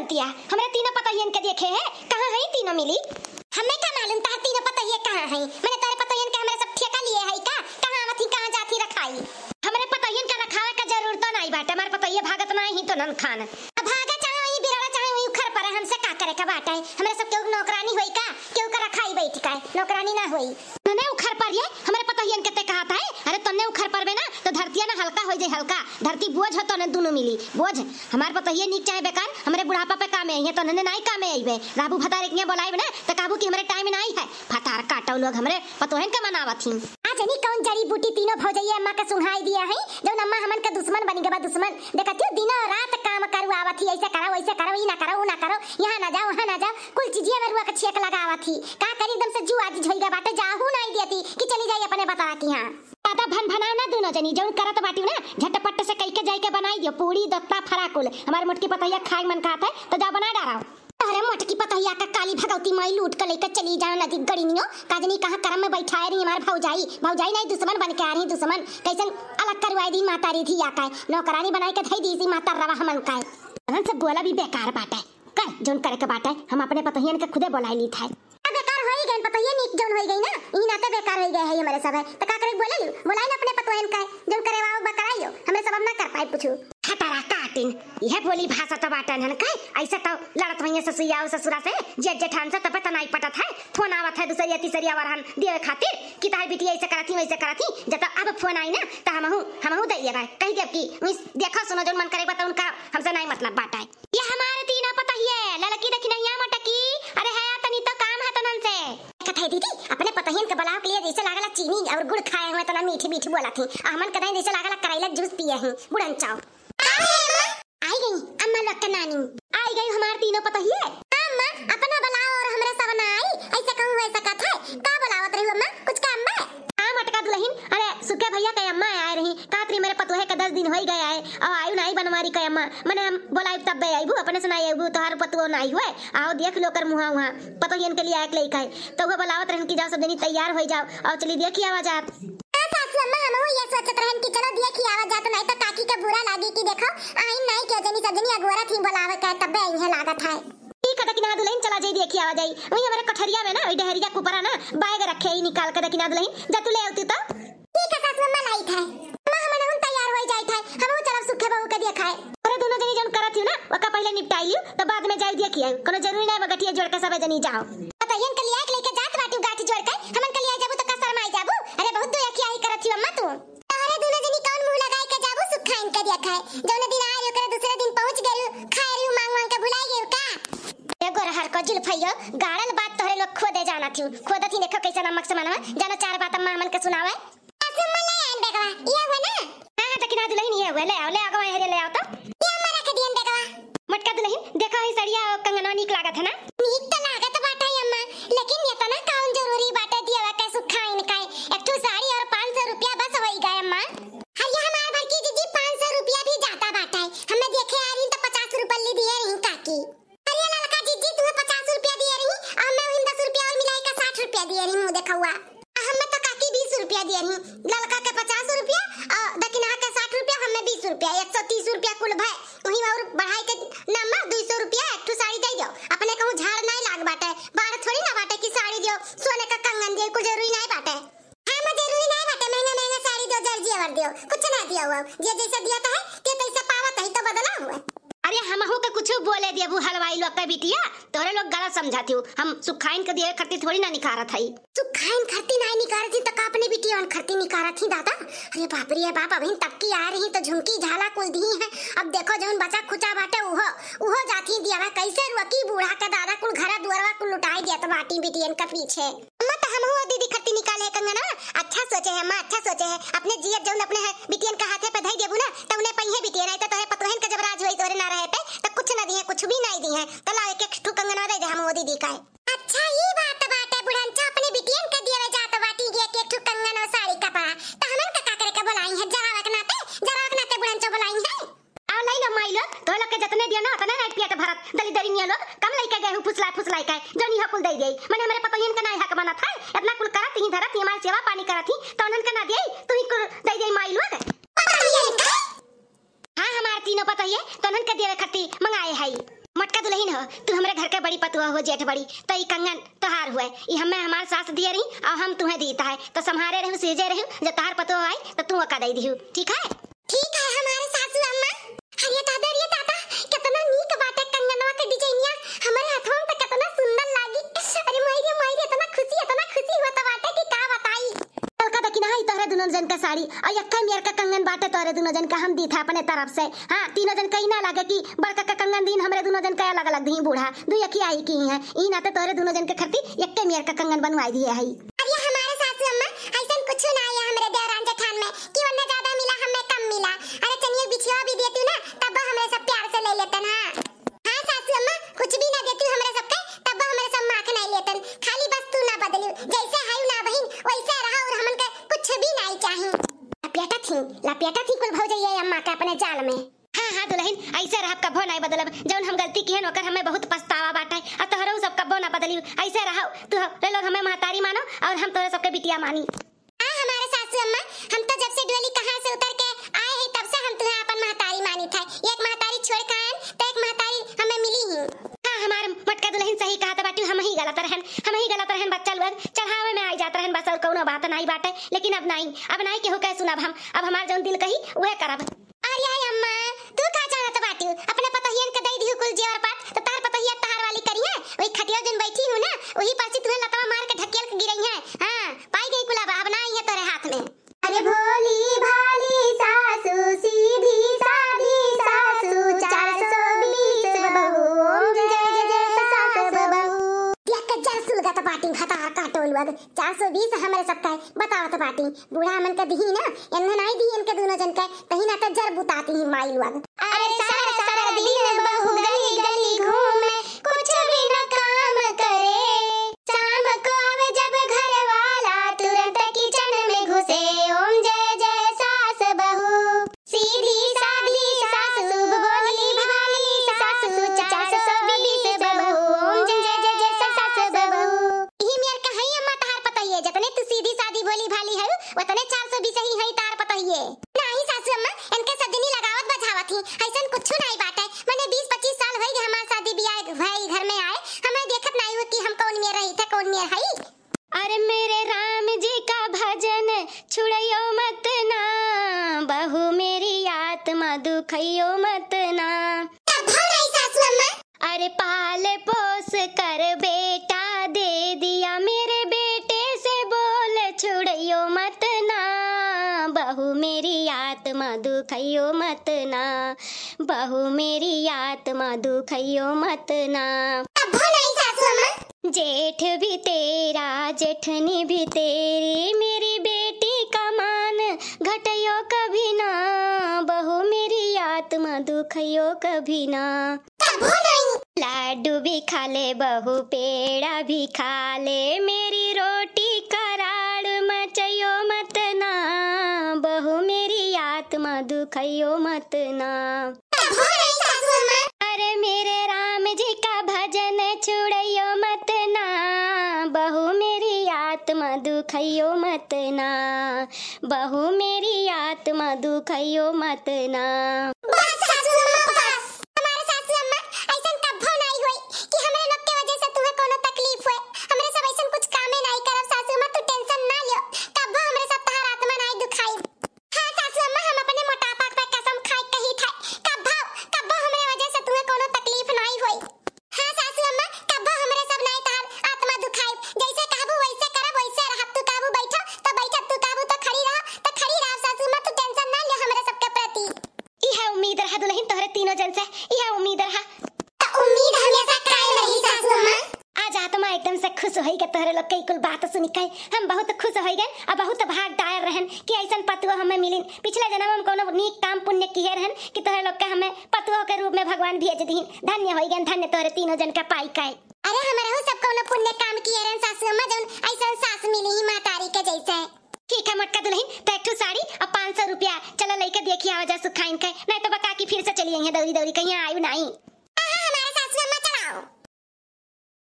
जानती है हमरा तीनों पता ही इनके देखे हैं कहाँ है तीनों मिली हमें क्या मालूम था तीनों पता ये कहाँ है मैंने तेरे पता इनके हमारे सब ठेका लिए है का कहाँ आवत कहाँ जाती रखाई हमारे पता इनका रखावे का जरूरत तो नहीं बाटे हमारे पता ये भागत ना ही तो नन खान भागा चाहे वही बिराड़ा चाहे वही उखर पर हमसे का करे का बाटे हमारे सब केहू नौकरानी होई का केहू का रखाई बैठ का नौकरानी ना होई हल्का हो जाए हल्का धरती बोझ हो तो ने दोनों मिली बोझ हमारे पास तो ये नीक चाहे बेकार हमारे बुढ़ापा पे काम है तो ने नहीं काम है इबे राबू फतार एक बोलाए ना तो काबू की हमारे टाइम नहीं है फतार काटो लोग हमारे पतो है मनावत हिन आज नहीं कौन जड़ी बूटी तीनों भौजाई अम्मा का सुहाई दिया है जो अम्मा हमन का दुश्मन बनी गबा दुश्मन देखा हो दिन रात काम करू आवा थी ऐसा करो ऐसा करो ये ना करो वो ना करो यहाँ ना जाओ वहाँ ना जाओ कुल चीजिया में का छेक लगा आवत ही का करी एकदम से जू आज झोई गया बाटे तो जाहू नहीं थी कि चली जाइए अपने बता की हाँ ज्यादा भन भनाओ ना दोनों जनी जौन करत बाटी ना झटपट से कई के जाई के बनाई दियो पूरी दत्ता फराकुल हमार मोटकी पतैया खाए मन खात है तो जा बना डाराओ अरे मोटकी पतैया का काली भगवती माई लूट कर लेकर चली जाओ नदी गड़िनियो काजनी करम में बैठाए रही हमारे भौजाई भौजाई नहीं दुश्मन बन के आ रही दुश्मन कैसन अलग करवाई दी माता थी नौकरानी बनाई के धई दी माता रवा हमन है से बोला भी बेकार बात है कर जोन करे के बात है हम अपने पतहियन के खुदे बोला ली था ठीक जोन होई गई ना ई नाते बेकार होई गए है ये हमारे सब है त तो का करे बोले लियो बोलाई ना अपने पतोहन का जौन करेवाओ बकराइयो हमें सब ना कर पाए पूछू खतरा काटिन ये बोली भाषा तो बाटन हन का ऐसे तो लड़त वइया और ससुरा से जे जेठान से तब तनाई पटत है फोन आवत है दूसरी अति सरिया वरहन देवे खातिर कि तहर बिटिया ऐसे करती वैसे करती जब अब फोन आई ना त हमहू हमहू दैया भाई कह दे कि देखो सुनो जोन मन करे बताउन का हमसे नहीं मतलब बाटाई यह है दीदी अपने पतहिन के बलाव के लिए जैसे लागल चीनी और गुड़ खाए हुए तो ना मीठे मीठे बोला थी हमन कदाई जैसे लागल करेला जूस पिए हैं बुढ़न चाओ आई गई अम्मा लक नानी आई गई हमार तीनों पतहिए अम्मा अपना बलाव और हमरा सब ना आई ऐसे कहूं ऐसा कथा का बलावत रही अम्मा सुखे भैया का अम्मा आए रही कातरी मेरे पतोहे का दस दिन हो गया है और आयु नहीं बनवारी का अम्मा मैंने हम बोला तब आईबू अपने सुनाई आईबू तोहार पतुओ नहीं हुए आओ देख लो कर मुहा वहाँ पतोहियन इनके लिए आए ले का तो वो बोलावत रहन की जाओ सब दिन तैयार हो जाओ और चली देखिए आवाज आप ये सोचत रहन चलो आवाज जात नहीं तो काकी बुरा देखो आइन नहीं के जनी अगोरा थी बोलावे का ठीक है चला आवाज आई वही हमारे कठरिया में ना डहरिया कुपरा ना बैग रखे ही निकाल कर जा तू ले आती तो का सासु अम्मा लाई था अम्मा हमन उन तैयार होई जाई था हम वो चलब सुखे बहू के दिया खाए अरे दोनों जनी जन करत हियो ना वका पहले निपटाई लियो तो बाद में जाई दिया किया कोनो जरूरी नहीं बगटिया जोड़ के सब जनी जाओ पता तो यन के लिए लेके जात बाटी गाठी जोड़ के हमन के लिए जाबो तो का शर्मा आई जाबो अरे बहुत दुया किया ही करत हियो अम्मा तू तो अरे दोनों जनी कौन मुंह लगाई के जाबो सुखा इनके दिया खाए जौन दिन आए ओकरे दूसरे दिन पहुंच गेलु खाए रियो मांग मांग के भुलाई गेलु का एगो रहर को जुल्फैयो गाड़ल बात तोहरे लोग खोदे जाना थी खोदत ही देखो कैसा नमक समानवा जानो चार बात अम्मा हमन के सुनावे ಬೇಕವ ಈ ಆಗವನ ಹಾ ತಕಿನ ಅದು ಲೈನ್ ಯಾವ ಲೇ ಯಾವ ಲೇ ಆಗವ ಹೆರೆ ಲೇ ಆವತ ಈ ಅಮ್ಮ ರಕ ದಿಯನ್ ಬೇಕವ मटका दुल्हन देखा है साड़िया कंगना निक लागत है ना निक तो लाग रुपया एक सौ तीस रुपया कुल भाई वही और बढ़ाई के तो कहू के तो कुछ बोले दिए वो हलवाई लोग के बिटिया तोरे लोग गलत समझाती हूँ हम सुखाइन के दिए खर्ती थोड़ी ना निकारा था ही सुखाइन खर्ती ना निकारा थी तक तो अपने बिटिया और खर्ती निकारा थी दादा अरे बाप रे बाप अभी तक की आ रही तो झुमकी झाला कुल दी है अब देखो जो बचा खुचा बाटे उहो उहो जाती दिया कैसे रोकी बूढ़ा का दादा कुल घर दुआरवा कुल लुटाई दिया तो बाटी बिटियन का पीछे हम हुआ दीदी खट्टी निकाले कंगना अच्छा सोचे है माँ अच्छा सोचे है अपने जियत जौन अपने है बिटियन का हाथे पे धई देबू ना तो उन्हें पहिए बिटियन आए तो तोरे पतोहन का जब राज होई तोरे ना रहे पे तो कुछ ना दी है कुछ भी ना दी है तो लाओ एक एक ठू कंगना दे दे हम वो दीदी का अच्छा ये बात तो बात बहिन हो तू तो हमारे घर का बड़ी पतुआ हो जेठ बड़ी तो ये कंगन तोहार हुए ये हमें हमार सास दिए रही और हम तुम्हें दीता है तो संहारे रहू सीजे रहू जब तहार पतुआ आई तो तू अका दे दी ठीक है ठीक है हमारे साड़ी और यक्का मेर का कंगन बाटे तोरे दोनों जन का हम दी था अपने तरफ से हाँ तीनों जन कहीं ना लगे कि बड़का का कंगन दिन हमारे दोनों जन का अलग अलग दी बूढ़ा दू यकी आई की है इन आते तोरे दोनों जन के खरती यक्के मेर का कंगन बनवाई दिए है बेटा थी कुल है अम्मा के अपने जाल में हाँ हाँ दुल्हन ऐसे रहा कबो नहीं बदलब जौन हम गलती किए है नौकर हमें बहुत पछतावा बाटा है अब तोहरो सब कबो ना बदली ऐसे रहा तू लोग हमें महतारी मानो और हम तोरे सबके बिटिया मानी आ हमारे सासू अम्मा हम तो जब से डोली कहां से उतर के और कौनो बात नहीं बाटे लेकिन अब नहीं अब नहीं केहू कह सुनब हम अब हमार जो दिल कही वह करब लगभग चार सौ बीस हमारे सबका है बताओ तो बाटी बूढ़ा मन का दही ना एन्हन आई दी इनके दोनों जन का तही ना तो जर बुताती ही माइल वाग जतने तू सीधी सादी बोली भाली है उतने चार सौ बीस ही है तार पतहिए नहीं सासू अम्मा इनके सदनी लगावत बजावत ही ऐसा कुछ नहीं बात है मैंने बीस पच्चीस साल हो गए हमार शादी ब्याह भाई घर में आए हमें देखत नहीं होती हम कौन में रही था कौन में है अरे मेरे राम जी का भजन छुड़ियो मत ना बहु मेरी आत्मा दुखियो मत ना अरे पाल पोस कर बेटा दे दिया मेरे आत्मा दुखियो मत ना बहू मेरी आत्मा दुखियो मत ना जेठ भी तेरा जेठनी भी तेरी मेरी बेटी का मान घटयो कभी ना बहू मेरी आत्मा दुखियो कभी ना लाडू भी खा ले बहू पेड़ा भी खा ले मेरी रोटी करा मधु खाइयो मत ना अरे मेरे राम जी का भजन छुड़ियो मत ना बहू मेरी आत्मा दुखाइयो मत ना बहू मेरी आत्मा दुखाइयो मत ना नहीं तोहरे तीनों जन से यह उम्मीद रहा तो उम्मीद हमेशा कायम रही सासू अम्मा आज आत्मा एकदम से खुश होई के तोहरे लोग कई कुल बात सुन के हम बहुत खुश होई गए और बहुत भाग डायर रहन कि ऐसा पतुआ हमें मिलिन पिछले जन्म हम कोनो नीक काम पुण्य किए रहन कि तोहरे लोग के हमें पतुआ के रूप में भगवान भेज दिन धन्य होई गए धन्य तोहरे तीनों जन का पाई का अरे हमरा हो सब कोनो पुण्य काम किए रहन सासू अम्मा जोन ऐसा सास मिली ही मातारी के जैसे ठीक है मटका दुल्हन तो एक साड़ी और पाँच सौ रुपया चलो लेकर देखिए आवाजा सुखाइन के नहीं तो बता की फिर से चली आई दौड़ी दौड़ी कहीं आयु नहीं हमारे चलाओ